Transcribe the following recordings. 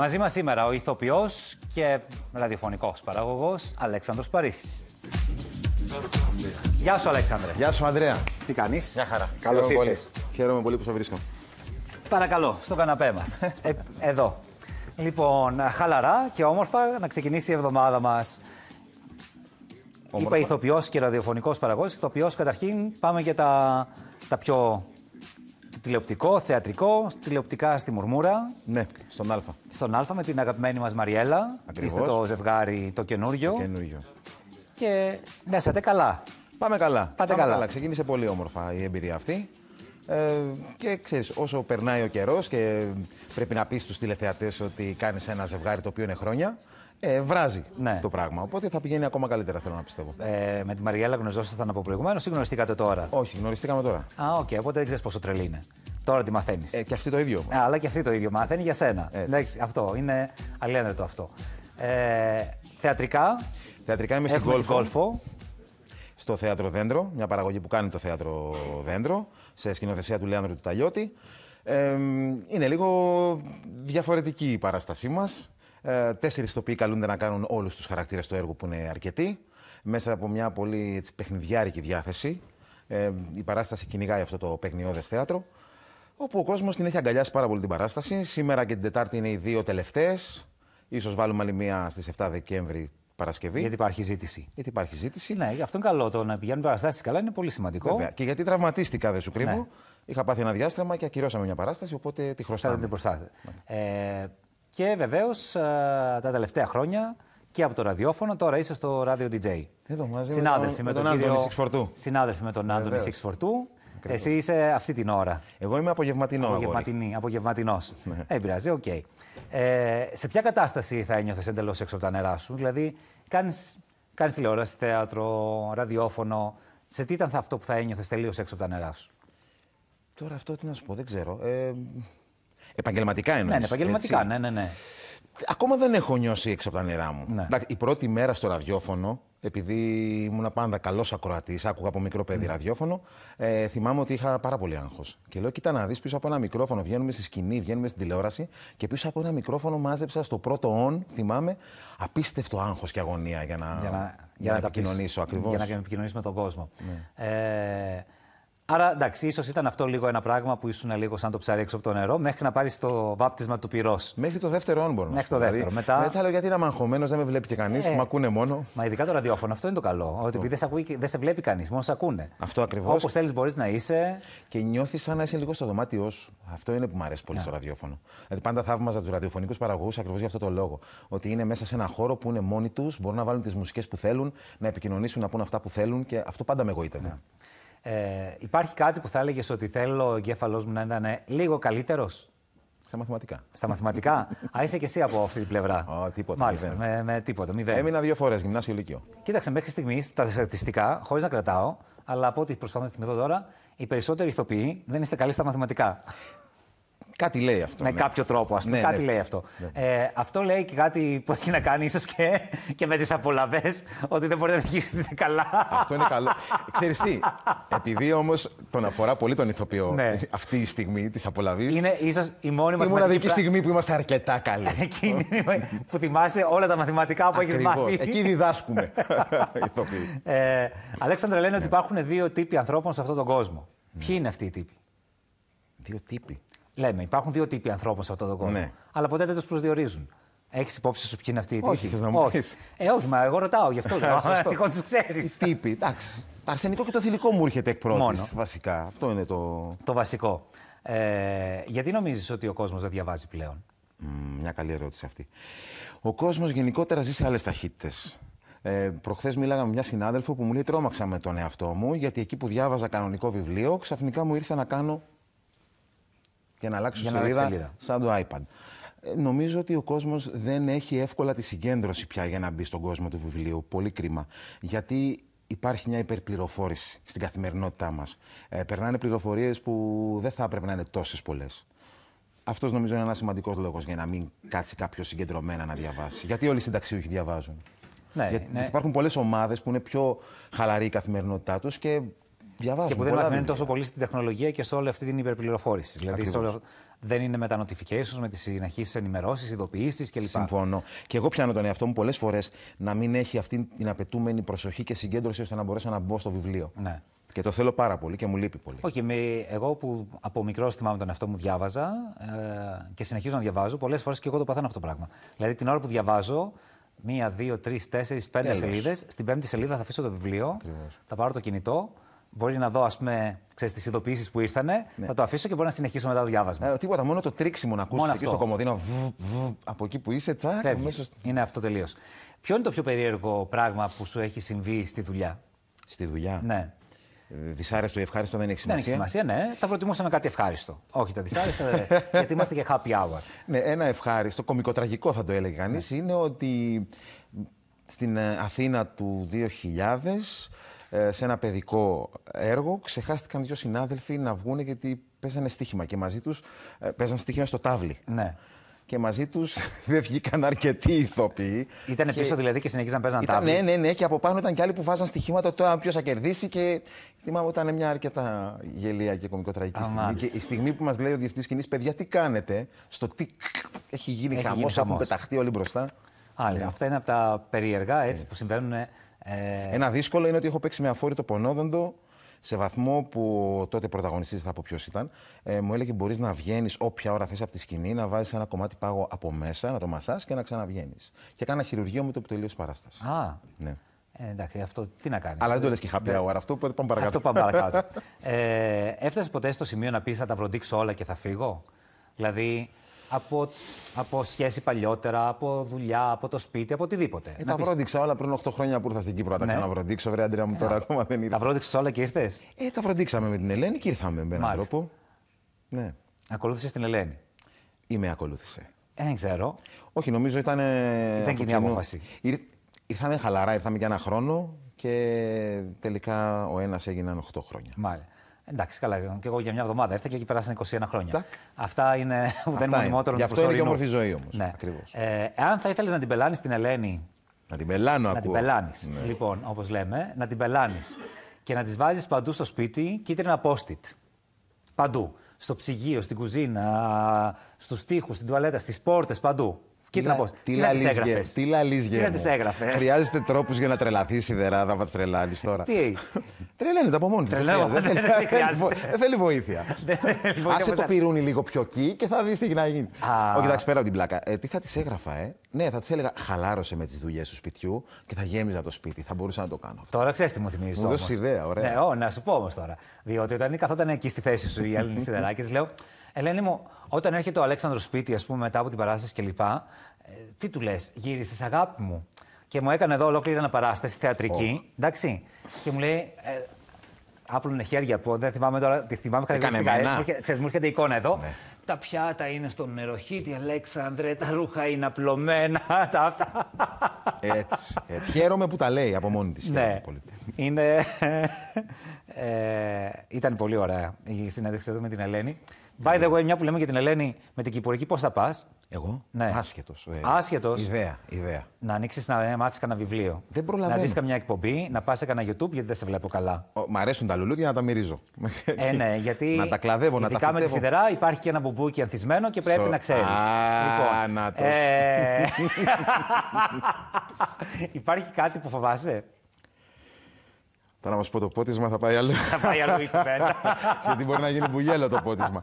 Μαζί μας σήμερα ο ηθοποιός και ραδιοφωνικός παραγωγός Αλέξανδρος Παρίσης. Γεια σου Αλέξανδρε. Γεια σου Ανδρέα. Τι κάνεις. Γεια χαρά. Καλώς ήρθες. Χαίρομαι πολύ που σε βρίσκω. Παρακαλώ, στο καναπέ μας. Ε, εδώ. Λοιπόν, χαλαρά και όμορφα να ξεκινήσει η εβδομάδα μας. Όμορφα. Είπα ηθοποιός και ραδιοφωνικός παραγωγός. Ηθοποιός καταρχήν, πάμε για τα, τα πιο τηλεοπτικό, θεατρικό, τηλεοπτικά στη Μουρμούρα. Ναι, στον Α. Στον Α με την αγαπημένη μας Μαριέλα. Ακριβώς. Είστε το ζευγάρι το καινούριο. Το καινούριο. Και νέσατε καλά. Πάμε καλά. Πάτε Πάμε καλά. Ξεκίνησε πολύ όμορφα η εμπειρία αυτή. Ε, και ξέρεις, όσο περνάει ο καιρός και πρέπει να πεις στους τηλεθεατές ότι κάνεις ένα ζευγάρι το οποίο είναι χρόνια ε, βράζει ναι. το πράγμα. Οπότε θα πηγαίνει ακόμα καλύτερα, θέλω να πιστεύω. Ε, με τη Μαριέλα γνωριζόσασταν από προηγουμένως ή γνωριστήκατε τώρα. Όχι, γνωριστήκαμε τώρα. Α, οκ, okay, οπότε δεν ξέρεις πόσο τρελή είναι. Τώρα τη μαθαίνεις. Ε, και αυτή το ίδιο. Ε, αλλά και αυτή το ίδιο. Μαθαίνει για σένα. Εντάξει, αυτό είναι αλλιένετο αυτό. Ε, θεατρικά. Θεατρικά είμαι στην Γόλφο. Στο θέατρο Δέντρο, μια παραγωγή που κάνει το θέατρο Δέντρο, σε σκηνοθεσία του Λέανδρου του Ταλιώτη. Ε, είναι λίγο διαφορετική η παράστασή μας. Ε, Τέσσερις τοποί καλούνται να κάνουν όλους τους χαρακτήρες του έργου που είναι αρκετοί, μέσα από μια πολύ έτσι, παιχνιδιάρικη διάθεση. Ε, η παράσταση κυνηγάει αυτό το παιχνιώδες θέατρο. Όπου ο κόσμος την έχει αγκαλιάσει πάρα πολύ την παράσταση. Σήμερα και την Τετάρτη είναι οι δύο τελευταίες. Ίσως βάλουμε άλλη μία στις 7 Δεκέμβρη Παρασκευή. Γιατί υπάρχει ζήτηση. Γιατί υπάρχει ζήτηση. Ναι, αυτό είναι καλό. Το να πηγαίνουν παραστάσεις καλά είναι πολύ σημαντικό. Και γιατί τραυματίστηκα, δεν σου κρύβω. Ναι. Είχα πάθει ένα διάστρεμα και ακυρώσαμε μια παράσταση, οπότε τη χρωστάμε. Δεν ναι. την Ε, και βεβαίως ε, τα τελευταία χρόνια και από το ραδιόφωνο, τώρα είσαι στο ράδιο DJ. Εδώ, μαζί συνάδελφοι με τον, με τον, Άντωνη Συνάδελφοι με τον Άντωνη Σιξφορτού. Εσύ είσαι αυτή την ώρα. Εγώ είμαι απογευματινό. Απογευματινή, απογευματινός. Ναι. Ε, πειράζει, οκ. Okay. Ε, σε ποια κατάσταση θα ένιωθες εντελώς έξω από τα νερά σου, Δηλαδή, κάνεις τηλεόραση, θέατρο, ραδιόφωνο. Σε τι ήταν αυτό που θα ένιωθες τελείως έξω από τα νερά σου. Τώρα αυτό τι να σου πω, δεν ξέρω. Ε, Επαγγελματικά ναι, ναι, εννοείς. Ναι, επαγγελματικά, ναι, ναι, ναι. Ακόμα δεν έχω νιώσει έξω από τα νερά μου. Ναι. Η πρώτη μέρα στο ραδιόφωνο, επειδή ήμουν πάντα καλός ακροατής, άκουγα από μικρό παιδί mm. ραδιόφωνο, ε, θυμάμαι ότι είχα πάρα πολύ άγχος. Και λέω: Κοίτα να δεις πίσω από ένα μικρόφωνο. Βγαίνουμε στη σκηνή, βγαίνουμε στην τηλεόραση και πίσω από ένα μικρόφωνο μάζεψα στο πρώτο όν, θυμάμαι, απίστευτο άγχος και αγωνία για να, για να, για να, επικοινωνήσω ακριβώς. Για να επικοινωνήσω με τον κόσμο. Ε, Άρα εντάξει, ίσως ήταν αυτό λίγο ένα πράγμα που ήσουν λίγο σαν το ψάρι έξω από το νερό, μέχρι να πάρεις το βάπτισμα του πυρός. Μέχρι το δεύτερο όν μπορούμε. Μέχρι το δηλαδή. δεύτερο. Δηλαδή, μετά... μετά λέω γιατί είναι αμαγχωμένος, δεν με βλέπει και κανείς, ε, ακούνε μόνο. Μα ειδικά το ραδιόφωνο, αυτό είναι το καλό. Αυτό. Ότι δεν σε, δεν σε βλέπει κανείς, μόνο σε ακούνε. Αυτό ακριβώς. Όπως θέλεις μπορείς να είσαι. Και νιώθεις σαν να είσαι λίγο στο δωμάτιό σου. Αυτό είναι που μου αρέσει πολύ ναι. στο ραδιόφωνο. Δηλαδή πάντα θαύμαζα τους ραδιοφωνικούς παραγωγούς ακριβώς για αυτό το λόγο. Ότι είναι μέσα σε ένα χώρο που είναι μόνοι τους, μπορούν να βάλουν τις μουσικές που θέλουν, να επικοινωνήσουν, να πούν αυτά που θέλουν και αυτό πάντα με εγωίτευε. Yeah. Ναι. Ε, υπάρχει κάτι που θα έλεγες ότι θέλω ο εγκέφαλός μου να ήταν λίγο καλύτερος. Στα μαθηματικά. Στα μαθηματικά. Α, είσαι και εσύ από αυτή την πλευρά. Oh, τίποτα. Μάλιστα. Με, με τίποτα. Μηδέν. Έμεινα δύο φορές γυμνάσιο Λυκείο. Κοίταξε, μέχρι στιγμής τα στατιστικά, χωρίς να κρατάω, αλλά από ό,τι προσπαθώ να θυμηθώ τώρα, οι περισσότεροι ηθοποιοί δεν είστε καλοί στα μαθηματικά. Κάτι λέει αυτό. Με ναι. κάποιο τρόπο, ας πούμε. Ναι, κάτι ναι. λέει αυτό. Ναι. Ε, αυτό λέει και κάτι που έχει να κάνει ίσως και, και με τις απολαυές, ότι δεν μπορείτε να χειριστείτε καλά. Αυτό είναι καλό. Ξέρεις τι, επειδή όμως τον αφορά πολύ τον ηθοποιό αυτή η στιγμή της απολαυή. Είναι ίσως η μόνη μα. Η μοναδική στιγμή που είμαστε αρκετά καλοί. Εκείνη που θυμάσαι όλα τα μαθηματικά που έχεις μάθει. Εκεί διδάσκουμε. ε, Αλέξανδρα λένε ότι υπάρχουν δύο τύποι ανθρώπων σε αυτόν τον κόσμο. Ποιοι είναι αυτοί οι τύποι. Δύο τύποι. Λέμε, υπάρχουν δύο τύποι ανθρώπων σε αυτόν τον κόσμο. Ναι. Αλλά ποτέ δεν τους προσδιορίζουν. Έχεις υπόψη σου ποιοι είναι αυτοί οι τύποι. Όχι, θες να μου όχι. Ε, όχι, μα εγώ ρωτάω γι' αυτό. Αρσενικό τους ξέρεις. τύποι, εντάξει. Το αρσενικό και το θηλυκό μου έρχεται εκ πρώτης. Βασικά. Αυτό είναι το. Το βασικό. Ε, γιατί νομίζεις ότι ο κόσμος δεν διαβάζει πλέον. μια καλή ερώτηση αυτή. Ο κόσμος γενικότερα ζει σε άλλες ταχύτητες. Ε, Προχθές μίλαγα με μια συνάδελφο που μου λέει: Τρώμαξα με τον εαυτό μου, γιατί εκεί που διάβαζα κανονικό βιβλίο, ξαφνικά μου ήρθε να κάνω και να αλλάξω για να σελίδα, σαν το iPad. Ε, νομίζω ότι ο κόσμος δεν έχει εύκολα τη συγκέντρωση πια για να μπει στον κόσμο του βιβλίου. Πολύ κρίμα. Γιατί υπάρχει μια υπερπληροφόρηση στην καθημερινότητά μας. Ε, περνάνε πληροφορίες που δεν θα έπρεπε να είναι τόσες πολλές. Αυτός νομίζω είναι ένας σημαντικός λόγος για να μην κάτσει κάποιος συγκεντρωμένα να διαβάσει. Γιατί όλοι οι συνταξιούχοι διαβάζουν. Ναι, Γιατί ναι. υπάρχουν πολλές ομάδες που είναι πιο χαλαρή η καθημερινότητά τους και και που δεν μαθαίνουν τόσο πολύ στην τεχνολογία και σε όλη αυτή την υπερπληροφόρηση. Δηλαδή, δεν είναι με τα notifications, με τις συνεχείς ενημερώσεις, ειδοποιήσεις κλπ. Συμφωνώ. Και εγώ πιάνω τον εαυτό μου πολλές φορές να μην έχει αυτή την απαιτούμενη προσοχή και συγκέντρωση ώστε να μπορέσω να μπω στο βιβλίο. Ναι. Και το θέλω πάρα πολύ και μου λείπει πολύ. Όχι, okay, εγώ που από μικρό θυμάμαι τον εαυτό μου διάβαζα ε, και συνεχίζω να διαβάζω, πολλές φορές και εγώ το παθαίνω αυτό το πράγμα. Δηλαδή την ώρα που διαβάζω, μία, δύο, τρεις, τέσσερις, πέντε σελίδες, στην πέμπτη σελίδα θα αφήσω το βιβλίο, θα πάρω το κινητό μπορεί να δω ας πούμε, ξέρεις, τις ειδοποίησει που ήρθανε, ναι. θα το αφήσω και μπορεί να συνεχίσω μετά το διάβασμα. Ε, τίποτα, μόνο το τρίξιμο να ακούσεις εκεί αυτό. στο κομμωδίνο, από εκεί που είσαι, τσακ, μέσα... Είναι αυτό τελείως. Ποιο είναι το πιο περίεργο πράγμα που σου έχει συμβεί στη δουλειά. Στη δουλειά. Ναι. Ε, δυσάρεστο ή ευχάριστο δεν έχει σημασία. Δεν έχει σημασία, ναι. Θα προτιμούσαμε κάτι ευχάριστο. Όχι τα δυσάρεστα, ε, γιατί είμαστε και happy hour. Ναι, ένα ευχάριστο, κομικοτραγικό θα το έλεγε κανείς, είναι ότι στην ε, Αθήνα του 2000 ε, σε ένα παιδικό έργο. Ξεχάστηκαν δύο συνάδελφοι να βγουν γιατί παίζανε στοίχημα και μαζί τους ε, παίζανε στοίχημα στο τάβλι. Ναι. Και μαζί τους δεν βγήκαν αρκετοί ηθοποιοί. Ήταν και... πίσω δηλαδή και συνεχίζαν να παίζαν τάβλι. Ναι, ναι, ναι. Και από πάνω ήταν και άλλοι που βάζαν στοιχήματα τώρα ποιος θα κερδίσει. Και θυμάμαι ήταν μια αρκετά γελία και κομικοτραγική στιγμή. Και η στιγμή που μας λέει ο διευθυντής κοινή, παιδιά, τι κάνετε, στο τι έχει γίνει χαμό, έχουν πεταχτεί όλοι μπροστά. Άλλη. Ναι. Αυτά είναι από τα περίεργα έτσι, που συμβαίνουν ε... Ένα δύσκολο είναι ότι έχω παίξει με αφόρητο πονόδοντο σε βαθμό που τότε πρωταγωνιστής θα πω ποιος ήταν, ε, μου έλεγε μπορείς να βγαίνεις όποια ώρα θες από τη σκηνή, να βάζεις ένα κομμάτι πάγο από μέσα, να το μασάς και να ξαναβγαίνεις. Και έκανα χειρουργείο με το που τελείωσε παράσταση. Α. Ναι. Ε, εντάξει, αυτό τι να κάνεις. Αλλά δεν το λες και happy αυτό που πάμε παρακάτω. Αυτό πάμε παρακάτω. ε, έφτασες ποτέ στο σημείο να πεις θα τα βροντίξω όλα και θα φύγω. Δηλαδή, από, από σχέση παλιότερα, από δουλειά, από το σπίτι, από οτιδήποτε. Ε, τα βρόντιξα όλα πριν 8 χρόνια που ήρθα στην Κύπρο τα ναι. Αντρέα μου, τώρα ε, ακόμα δεν ήρθα. Τα βρόντιξε όλα και ήρθες. Ε, τα βροντίξαμε με την Ελένη και ήρθαμε με έναν τρόπο. Ναι. Ακολούθησες την Ελένη. Ή με ακολούθησε. Ε, δεν ξέρω. Όχι, νομίζω ήταν. Ήταν κοινή απόφαση. Ήρ... Ήρθαμε χαλαρά, ήρθαμε για ένα χρόνο και τελικά ο ένας έγιναν 8 χρόνια. Μάλιστα. Εντάξει, καλά. Και εγώ για μια εβδομάδα ήρθα και εκεί περάσαν 21 χρόνια. Αυτά είναι ουδέν μονιμότερο Γι' αυτό είναι και όμορφη ζωή όμως. Ναι. Ακριβώς. Ε, αν θα ήθελες να την πελάνεις την Ελένη. Να την πελάνω, Να την πελάνεις. Ναι. Λοιπόν, όπως λέμε, να την πελάνεις. Και να τη βάζεις παντού στο σπίτι κίτρινα Παντού. Στο ψυγείο, στην κουζίνα, στους τοίχους, στην τουαλέτα, στις πόρτες, παντού. Κοίτα πώς. Τι λαλίζε. Τι Τι έγραφε. Χρειάζεται τρόπους για να τρελαθείς η σιδεράδα, θα τρελάνεις τώρα. Τι. Τρελαίνεται από μόνη της. Δεν θέλει βοήθεια. Άσε το πυρούνι λίγο πιο εκεί και θα δεις τι να γίνει. Όχι, εντάξει, πέρα από την πλάκα. Ε, τι θα τη έγραφα, ε. Ναι, θα τη έλεγα χαλάρωσε με τις δουλειές του σπιτιού και θα γέμιζα το σπίτι. Θα μπορούσα να το κάνω Τώρα ξέρεις τι μου θυμίζει. Μου δώσεις ιδέα, ωραία. Ναι, να σου πω όμως τώρα. Διότι όταν καθόταν εκεί στη θέση σου η Έλληνη Σιδεράκη, της λέω Ελένη μου, όταν έρχεται ο Αλέξανδρος σπίτι, ας πούμε, μετά από την παράσταση κλπ, ε, τι του λες, γύρισες αγάπη μου. Και μου έκανε εδώ ολόκληρη παράσταση, θεατρική, oh. εντάξει. Και μου λέει, ε, άπλωνε χέρια που δεν θυμάμαι τώρα, τη θυμάμαι χαρακτηριστικά. Ξέρεις, μου έρχεται εικόνα εδώ. Ναι. Τα πιάτα είναι στο νεροχύτη, Αλέξανδρε, τα ρούχα είναι απλωμένα, τα αυτά. Έτσι, έτσι. Χαίρομαι που τα λέει από μόνη της. Ναι, πολύ. είναι... Ε, ήταν πολύ ωραία η συνέντευξη εδώ με την Ελένη. By the way, μια που λέμε για την Ελένη, με την Κυπουρική πώς θα πας. Εγώ. Ναι. Άσχετος. Ε, Άσχετος. Ιδέα, ιδέα. Να ανοίξεις να ε, μάθεις κανένα βιβλίο. Δεν Να δεις καμιά εκπομπή, να πας σε κανένα YouTube, γιατί δεν σε βλέπω καλά. Ο, μ' αρέσουν τα λουλούδια να τα μυρίζω. Ε, ναι, γιατί. να τα κλαδεύω, να τα Ειδικά με τη σιδερά υπάρχει και ένα μπουμπούκι ανθισμένο και πρέπει να ξέρεις. λοιπόν, Ε... υπάρχει κάτι που φοβάσαι. Τώρα να μας πω το πότισμα θα πάει αλλού. Θα πάει αλλού η Γιατί μπορεί να γίνει μπουγέλο το πότισμα.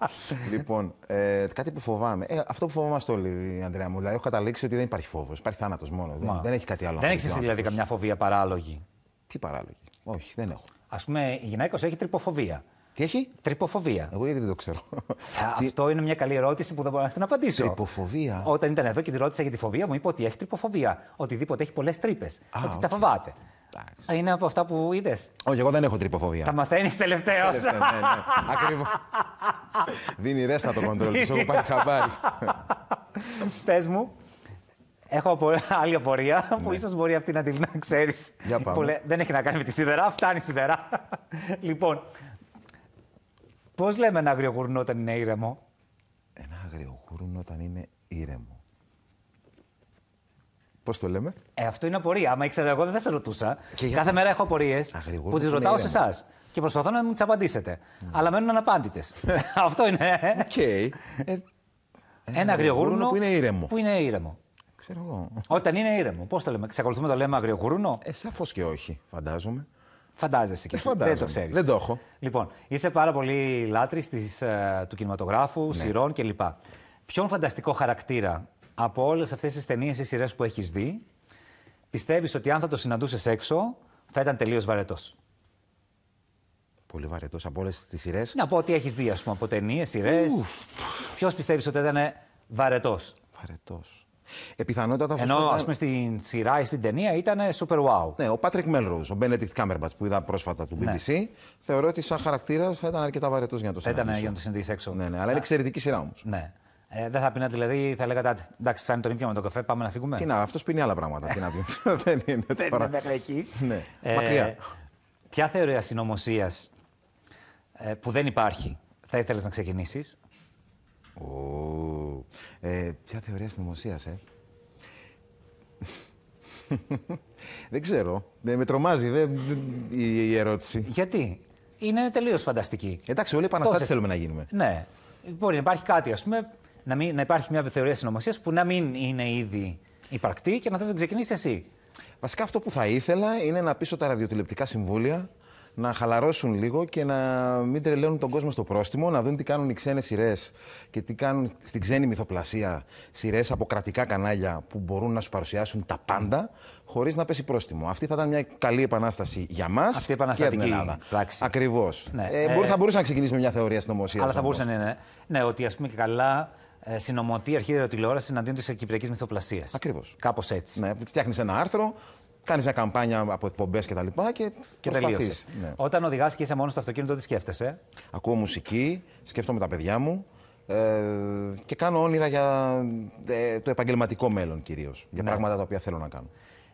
λοιπόν, ε, κάτι που φοβάμαι. Ε, αυτό που φοβόμαστε όλοι, Ανδρέα μου. Δηλαδή, έχω καταλήξει ότι δεν υπάρχει φόβος. Υπάρχει θάνατος μόνο. Δεν, δεν, έχει κάτι άλλο. Δεν έχει δηλαδή καμιά φοβία παράλογη. Τι παράλογη. Όχι, δεν έχω. Ας πούμε, η γυναίκα έχει τρυποφοβία. Τι έχει? Τρυποφοβία. Εγώ γιατί δεν το ξέρω. Αυτό είναι μια καλή ερώτηση που δεν μπορώ να την απαντήσω. Τρυποφοβία. Όταν ήταν εδώ και τη ρώτησα για τη φοβία, μου είπε ότι έχει τρυποφοβία. Οτιδήποτε έχει πολλές τρύπες. Ότι okay. τα φοβάται. Είναι από αυτά που είδες. Όχι, εγώ δεν έχω τρυποφοβία. Τα μαθαίνεις τελευταίο. ναι, ναι. Ακριβώς. Δίνει ρέστα το κοντρόλ τη, έχω πάρει χαμπάρι. Πες μου, Έχω άλλη απορία που ναι. ίσως μπορεί αυτή να την ξέρεις. Δεν έχει να κάνει με τη σιδερά, φτάνει η σιδερά. λοιπόν, πώς λέμε ένα άγριο όταν είναι ήρεμο. Ένα άγριο όταν είναι ήρεμο. Πώς το λέμε. Ε, αυτό είναι απορία. Άμα ήξερα εγώ δεν θα σε ρωτούσα. Κάθε μέρα έχω απορίες που τις ρωτάω σε εσάς. Και προσπαθώ να μου τις απαντήσετε. Mm. Αλλά μένουν αναπάντητες. αυτό είναι. Okay. Ε, ε, ένα αγριογούρνο που είναι ήρεμο. Που είναι ήρεμο. Ξέρω Όταν είναι ήρεμο. Πώς το λέμε. Ξεκολουθούμε το λέμε αγριογούρνο. Ε, Σαφώς και όχι, φαντάζομαι. Φαντάζεσαι και ε, Δεν το ξέρεις. Δεν το έχω. Λοιπόν, είσαι πάρα πολύ λάτρης ε, του κινηματογράφου, ναι. σειρών κλπ. Ποιον φανταστικό χαρακτήρα από όλες αυτές τις ταινίες ή σειρές που έχεις δει, πιστεύεις ότι αν θα το συναντούσες έξω, θα ήταν τελείως βαρετός. Πολύ βαρετός από όλες τις σειρές. Να πω ότι έχεις δει, ας πούμε, από ταινίες, σειρές. Ποιος πιστεύεις ότι ήταν βαρετός. Βαρετός. Επιθανότατα... Ενώ, α πούμε, στην σειρά ή στην ταινία ήταν super wow. Ναι, ο Patrick Melrose, ο Benedict Cumberbatch που είδα πρόσφατα του BBC, ναι. θεωρώ ότι σαν χαρακτήρας θα ήταν αρκετά βαρετός για να το συναντήσει. για να το συναντήσεις έξω. Ναι, ναι, αλλά είναι εξαιρετική σειρά όμως. Ναι. Ε, δεν θα πίνατε, δηλαδή, θα λέγατε, εντάξει, φτάνει το νύπιο με το καφέ, πάμε να φύγουμε. Τι να, αυτός πίνει άλλα πράγματα. Τι να πει. δεν είναι Δεν εκεί. ναι. ε, Μακριά. Ποια θεωρία συνωμοσίας ε, που δεν υπάρχει θα ήθελες να ξεκινήσεις. Ε, ποια θεωρία συνωμοσίας, ε. δεν ξέρω. Δεν με τρομάζει ε, Η, η ερώτηση. Γιατί. Είναι τελείως φανταστική. Εντάξει, όλοι οι επαναστάτες θέλουμε να γίνουμε. Ναι. Μπορεί να υπάρχει κάτι, ας πούμε, να, μην, να υπάρχει μια θεωρία συνωμοσίας που να μην είναι ήδη υπαρκτή και να θες να ξεκινήσεις εσύ. Βασικά αυτό που θα ήθελα είναι να πείσω τα ραδιοτηλεπτικά συμβούλια να χαλαρώσουν λίγο και να μην τρελαίνουν τον κόσμο στο πρόστιμο, να δουν τι κάνουν οι ξένες σειρές και τι κάνουν στην ξένη μυθοπλασία σειρές από κρατικά κανάλια που μπορούν να σου παρουσιάσουν τα πάντα χωρίς να πέσει πρόστιμο. Αυτή θα ήταν μια καλή επανάσταση για μας και για την Ελλάδα. Ακριβώς. Ναι. Ε, ε, θα μπορούσε να ξεκινήσει με μια θεωρία συνωμοσίας. Αλλά θα μπορούσε να είναι. Ναι. ναι, ότι ας πούμε και καλά ε, συνωμοτεί αρχή τηλεόρασης εναντίον της κυπριακής μυθοπλασίας. Ακριβώς. Κάπως έτσι. Ναι, φτιάχνεις ένα άρθρο, κάνεις μια καμπάνια από εκπομπές κτλ. Και, τα λοιπά και, και τελείωσες. Ναι. Όταν οδηγάς και είσαι μόνος στο αυτοκίνητο, τι σκέφτεσαι. Ακούω μουσική, σκέφτομαι τα παιδιά μου. Ε, και κάνω όνειρα για ε, το επαγγελματικό μέλλον κυρίως. Για ναι. πράγματα τα οποία θέλω να κάνω.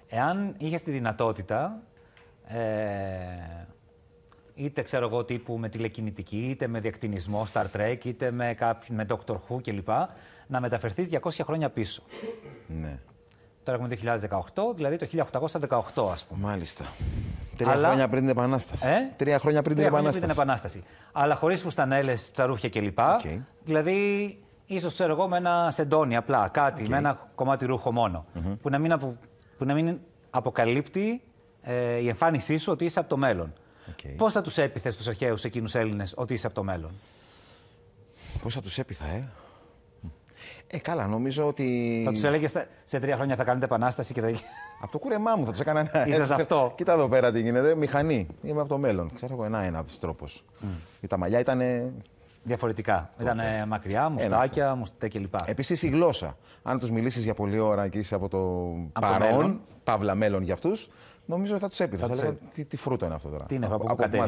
Εάν είχες τη δυνατότητα. Ε, είτε ξέρω εγώ τύπου με τηλεκινητική, είτε με διακτηνισμό, Star Trek, είτε με, κάποιο, με Doctor Who κλπ. Να μεταφερθείς 200 χρόνια πίσω. Ναι. Τώρα έχουμε το 2018, δηλαδή το 1818 ας πούμε. Μάλιστα. Τρία χρόνια πριν την Επανάσταση. Τρία χρόνια πριν την Επανάσταση. Πριν Επανάσταση. Αλλά χωρίς φουστανέλες, τσαρούχια κλπ. Δηλαδή, ίσως ξέρω εγώ με ένα σεντόνι απλά, κάτι, με ένα κομμάτι ρούχο μόνο. που, να μην απο... που να μην αποκαλύπτει ε, η εμφάνισή σου ότι είσαι από το μέλλον. Okay. Πώς θα τους έπιθες τους αρχαίους εκείνους Έλληνες ότι είσαι από το μέλλον, Πώς θα τους έπιθα, ε. Ε, καλά, νομίζω ότι. Θα τους έλεγες σε τρία χρόνια θα κάνετε επανάσταση και θα. Από το κούρεμά μου θα τους έκανα ένα. Είσαι αυτό. Κοίτα εδώ πέρα τι γίνεται. Μηχανή. Είμαι από το μέλλον. Ξέρω εγώ ένα-ένα τρόπο. Mm. Τα μαλλιά ήταν. Διαφορετικά. Ήταν μακριά, μουστάκια, μουστέ κλπ. Επίσης η γλώσσα. Αν τους μιλήσεις για πολλή ώρα και είσαι από το από παρόν, μέλλον. παύλα μέλλον για αυτούς, νομίζω ότι θα τους έπειθε. Θα, θα τι, τι φρούτο είναι αυτό τώρα. Τι είναι από, που από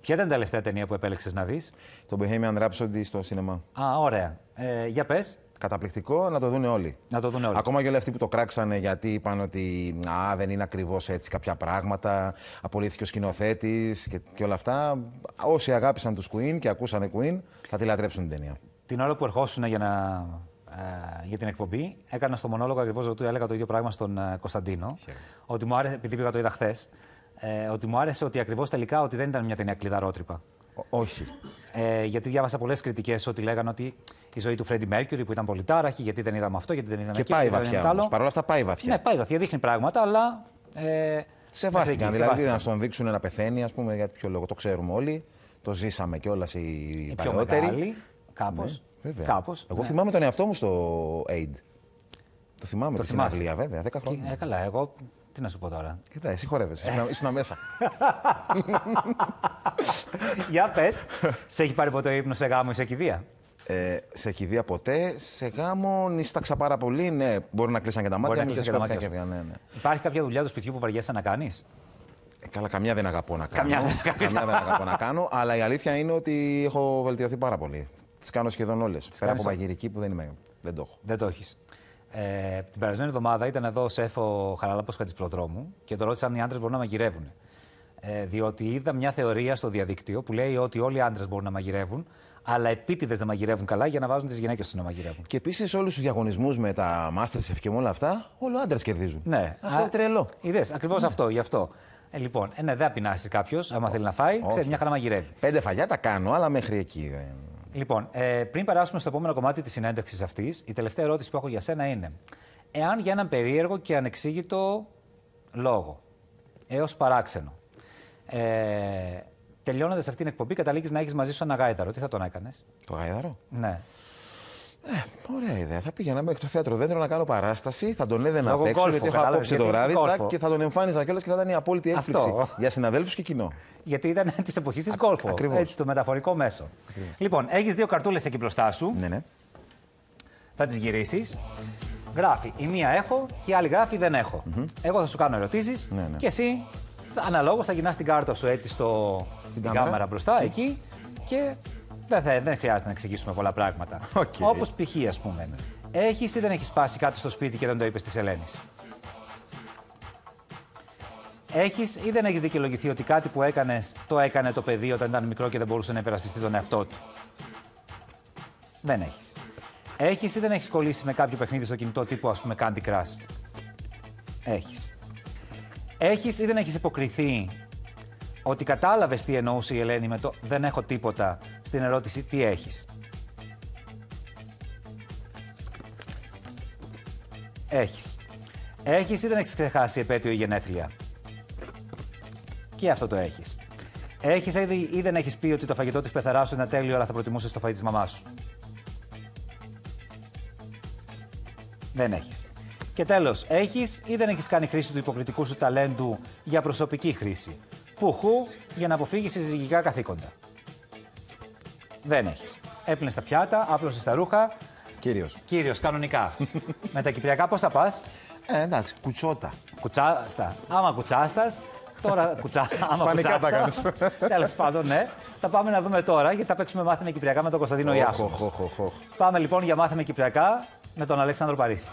Ποια ήταν η τελευταία ταινία που επέλεξες να δεις, Το Bohemian Rhapsody στο σινεμά. Α, ωραία. Ε, για πες. Καταπληκτικό να το δουν όλοι. Να το δουν όλοι. Ακόμα και όλοι αυτοί που το κράξανε γιατί είπαν ότι α, δεν είναι ακριβώς έτσι κάποια πράγματα. Απολύθηκε ο σκηνοθέτης και, και όλα αυτά. Όσοι αγάπησαν τους Queen και ακούσανε Queen, θα τη λατρέψουν την ταινία. Την ώρα που ερχόσουν για να ε, για την εκπομπή. Έκανα στο μονόλογο ακριβώς έλεγα το ίδιο πράγμα στον ε, Κωνσταντίνο. Ότι μου άρεσε, επειδή πήγα το είδα χθες, ε, ότι μου άρεσε ότι ακριβώς τελικά ότι δεν ήταν μια ταινία κλειδαρότρυπα. Όχι. Ε, γιατί διάβασα πολλές κριτικές ότι λέγανε ότι η ζωή του Φρέντι Μέρκιουρι που ήταν πολύ τάραχη, γιατί δεν είδαμε αυτό, γιατί δεν είδαμε αυτό. Και πάει βαθιά. Παρ' όλα αυτά πάει βαθιά. Ναι, πάει βαθιά, δείχνει πράγματα, αλλά. Ε, σεβάστηκαν. Δηλαδή σεβάστηκαν. να στον δείξουν να πεθαίνει, ας πούμε, για ποιο λόγο το ξέρουμε όλοι. Το ζήσαμε κιόλας οι, ε, οι παλαιότεροι. Κάπως. Ναι. Βέβαια. εγώ ναι. θυμάμαι τον εαυτό μου στο AID. Το θυμάμαι το στην Αγγλία, βέβαια, 10 χρόνια. Ε, καλά, εγώ τι να σου πω τώρα. Κοιτά, εσύ χορεύεσαι. Ε. Ήσουν μέσα. Για πες, σε έχει πάρει ποτέ ύπνο σε γάμο ή σε κηδεία. Ε, σε κηδεία ποτέ. Σε γάμο νίσταξα πάρα πολύ. Ναι, μπορεί να κλείσαν και τα μάτια μου και τα μάτια. ναι, ναι. Υπάρχει κάποια δουλειά του σπιτιού που βαριέσαι να κάνεις. Ε, καλά, καμιά δεν αγαπώ να κάνω. Καμιά, καμιά δεν αγαπώ να κάνω. Αλλά η αλήθεια είναι ότι έχω βελτιωθεί πάρα πολύ τις κάνω σχεδόν όλες. Πέρα από μαγειρική που δεν, είμαι, δεν το έχω. Δεν το έχεις. Ε, την περασμένη εβδομάδα ήταν εδώ ο Σέφο Χαράλαπο Χατζηπροδρόμου και το ρώτησαν αν οι άντρες μπορούν να μαγειρεύουν. Ε, διότι είδα μια θεωρία στο διαδίκτυο που λέει ότι όλοι οι άντρες μπορούν να μαγειρεύουν, αλλά επίτηδες να μαγειρεύουν καλά για να βάζουν τις γυναίκες τους να μαγειρεύουν. Και επίσης όλους τους διαγωνισμούς με τα Masterchef και με όλα αυτά, όλο άντρες κερδίζουν. Ναι. Αυτό είναι τρελό. Είδες, ακριβώς αυτό, γι' αυτό. Ε, λοιπόν, ε, ναι, δεν θα κάποιος, άμα θέλει να φάει, μια χαρά μαγειρεύει. Πέντε φαγιά τα κάνω, αλλά μέχρι εκεί. Ε, Λοιπόν, ε, πριν περάσουμε στο επόμενο κομμάτι της συνέντευξης αυτής, η τελευταία ερώτηση που έχω για σένα είναι: Εάν για έναν περίεργο και ανεξήγητο λόγο, έως παράξενο, ε, τελειώνοντας αυτή την εκπομπή, καταλήγεις να έχεις μαζί σου ένα γάιδαρο, τι θα τον έκανες. Το γάιδαρο? Ναι. Ε, ωραία ιδέα. Θα πήγαινα μέχρι το θέατρο δέντρο να κάνω παράσταση, θα τον έδαινα απ' έξω γιατί έχω απόψε το βράδυ και θα τον εμφάνιζα κιόλας και θα ήταν η απόλυτη έκπληξη για συναδέλφους και κοινό. Γιατί ήταν της εποχής της κόλφο. Ακριβώς. Έτσι, το μεταφορικό μέσο. Ακριβώς. Λοιπόν, έχεις δύο καρτούλες εκεί μπροστά σου. Ναι, ναι. Θα τις γυρίσεις. Γράφει η μία έχω και η άλλη γράφει δεν έχω. Εγώ θα σου κάνω ερωτήσεις ναι, ναι. και εσύ αναλόγως θα γυρνάς την κάρτα σου έτσι στην, στην κάμερα μπροστά εκεί και δεν, χρειάζεται να εξηγήσουμε πολλά πράγματα. Okay. Όπως π.χ. ας πούμε. Έχεις ή δεν έχεις σπάσει κάτι στο σπίτι και δεν το είπες της Ελένης. Έχεις ή δεν έχεις δικαιολογηθεί ότι κάτι που έκανες το έκανε το παιδί όταν ήταν μικρό και δεν μπορούσε να υπερασπιστεί τον εαυτό του. Δεν έχεις. Έχεις ή δεν έχεις κολλήσει με κάποιο παιχνίδι στο κινητό τύπου, ας πούμε, Candy Crush. Έχεις. Έχεις ή δεν έχεις υποκριθεί ότι κατάλαβες τι εννοούσε η Ελένη με το Δεν έχω τίποτα στην ερώτηση Τι εχεις επέτειο ή δεν εχεις ξεχάσει επέτειο ή γενέθλια. Και αυτό το φαγητό Έχει ή δεν τέλειο πει ότι το φαγητό της πεθαρα σου είναι τέλειο, αλλά θα προτιμουσες το φαγητό της μαμας σου. Δεν έχεις. Και τέλος, έχεις ή δεν έχεις κάνει χρήση του υποκριτικού σου ταλέντου για προσωπική χρήση πουχού για να αποφύγεις συζυγικά καθήκοντα. Δεν έχεις. Έπλυνες τα πιάτα, άπλωσες τα ρούχα. Κύριος. Κύριος, κανονικά. Με τα κυπριακά πώς θα πας. Ε, εντάξει, κουτσότα. Κουτσάστα. Άμα κουτσάστας, τώρα κουτσά. Άμα κουτσάστα. Τέλος πάντων, ναι. Θα πάμε να δούμε τώρα γιατί θα παίξουμε μάθημα κυπριακά με τον Κωνσταντίνο Ιάσο. Πάμε λοιπόν για μάθημα κυπριακά με τον Αλέξανδρο Παρίσι.